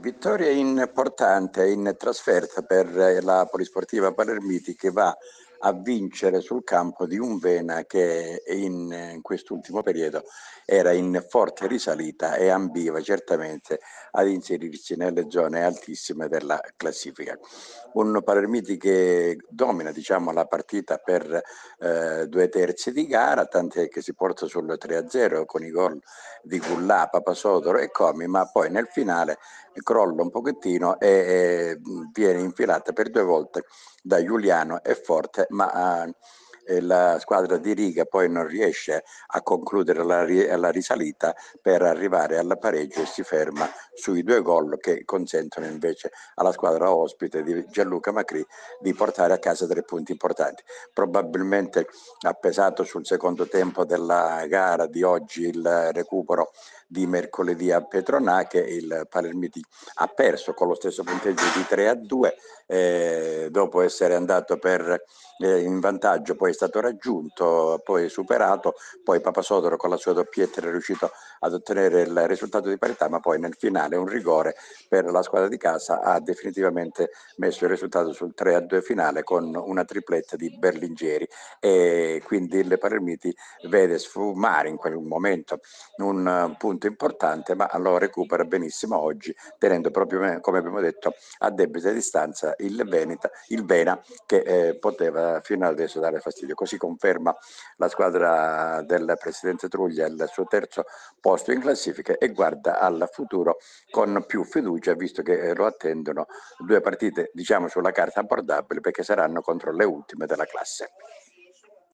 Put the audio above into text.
Vittoria importante in trasferta per la polisportiva Palermiti che va a vincere sul campo di un Vena che in, in quest'ultimo periodo era in forte risalita e ambiva certamente ad inserirsi nelle zone altissime della classifica. Un Palermiti che domina diciamo, la partita per eh, due terzi di gara, tant'è che si porta sul 3-0 con i gol di Cullà, Papasodoro e Comi, ma poi nel finale crolla un pochettino e, e viene infilata per due volte da Giuliano è forte, ma eh, la squadra di Riga poi non riesce a concludere la, la risalita per arrivare al pareggio e si ferma sui due gol che consentono invece alla squadra ospite di Gianluca Macri di portare a casa tre punti importanti. Probabilmente ha pesato sul secondo tempo della gara di oggi il recupero di mercoledì a Petronà che il Palermiti ha perso con lo stesso punteggio di 3 a 2 eh, dopo essere andato per, eh, in vantaggio, poi è stato raggiunto, poi superato, poi Papa Sodoro con la sua doppietta era riuscito ad ottenere il risultato di parità, ma poi nel finale un rigore per la squadra di casa ha definitivamente messo il risultato sul 3-2 finale con una tripletta di Berlingeri e quindi il Palermiti vede sfumare in quel momento un punto importante, ma lo recupera benissimo oggi, tenendo proprio come abbiamo detto a debita distanza il, Veneta, il Vena che eh, poteva fino adesso dare fastidio meglio, così conferma la squadra del presidente Truglia il suo terzo posto in classifica e guarda al futuro con più fiducia visto che eh, lo attendono due partite diciamo sulla carta abbordabile perché saranno contro le ultime della classe.